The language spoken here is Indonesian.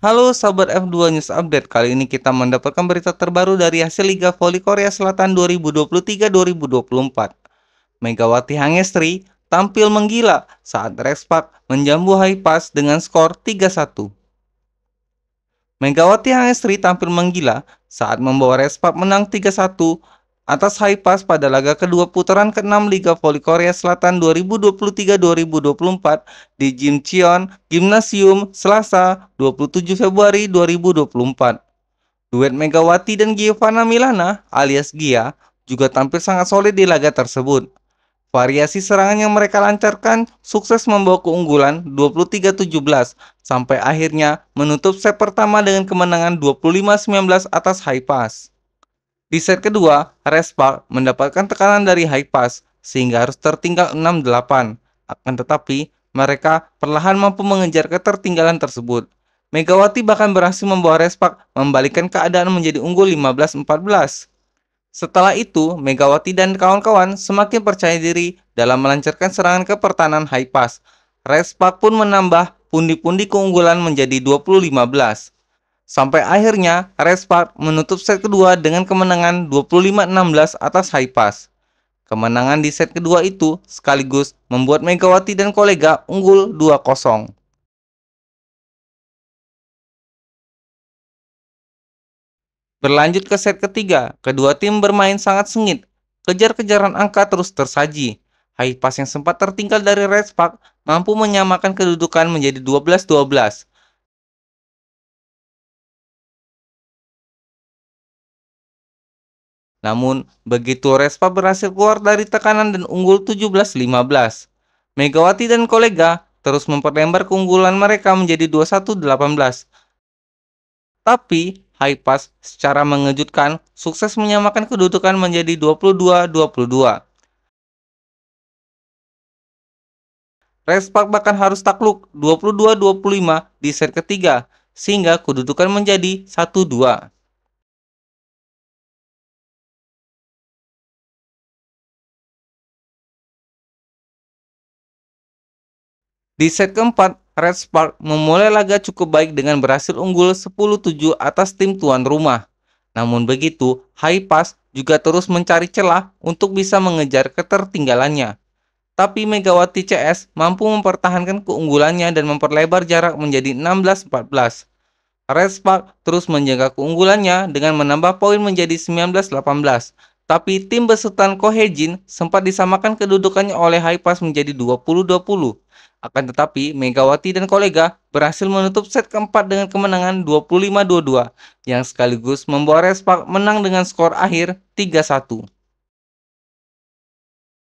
Halo sahabat F2 News Update, kali ini kita mendapatkan berita terbaru dari hasil Liga Voli Korea Selatan 2023-2024. Megawati Hangestri tampil menggila saat Park menjambu High Pass dengan skor 3-1. Megawati Hangestri tampil menggila saat membawa Park menang 3-1 atas Haipas pass pada laga kedua putaran ke-6 Liga Voli Korea Selatan 2023-2024 di Jimcheon Gymnasium Selasa 27 Februari 2024. Duet Megawati dan Giovanna Milana alias Gia juga tampil sangat solid di laga tersebut. Variasi serangan yang mereka lancarkan sukses membawa keunggulan 23-17 sampai akhirnya menutup set pertama dengan kemenangan 25-19 atas Haipas. pass. Di set kedua, Respal mendapatkan tekanan dari high pass sehingga harus tertinggal 6-8. Akan tetapi, mereka perlahan mampu mengejar ketertinggalan tersebut. Megawati bahkan berhasil membawa Respak membalikkan keadaan menjadi unggul 15-14. Setelah itu, Megawati dan kawan-kawan semakin percaya diri dalam melancarkan serangan ke pertahanan high pass. Respak pun menambah pundi-pundi keunggulan menjadi 20-15. Sampai akhirnya, Spark menutup set kedua dengan kemenangan 25-16 atas High Pass. Kemenangan di set kedua itu sekaligus membuat Megawati dan kolega unggul 2-0. Berlanjut ke set ketiga, kedua tim bermain sangat sengit. Kejar-kejaran angka terus tersaji. High Pass yang sempat tertinggal dari Red Spark mampu menyamakan kedudukan menjadi 12-12 Namun, begitu Respa berhasil keluar dari tekanan dan unggul 17-15, Megawati dan kolega terus memperlembar keunggulan mereka menjadi 21-18. Tapi, Pass secara mengejutkan sukses menyamakan kedudukan menjadi 22-22. Respak bahkan harus takluk 22-25 di set ketiga, sehingga kedudukan menjadi 1-2. Di set keempat, Red Spark memulai laga cukup baik dengan berhasil unggul 10-7 atas tim tuan rumah. Namun begitu, High Pass juga terus mencari celah untuk bisa mengejar ketertinggalannya. Tapi Megawati CS mampu mempertahankan keunggulannya dan memperlebar jarak menjadi 16-14. Red Spark terus menjaga keunggulannya dengan menambah poin menjadi 19-18 tapi tim besutan Kohejin sempat disamakan kedudukannya oleh Haipas menjadi 20-20. Akan tetapi, Megawati dan kolega berhasil menutup set keempat dengan kemenangan 25-22 yang sekaligus membawa Respak menang dengan skor akhir 3-1.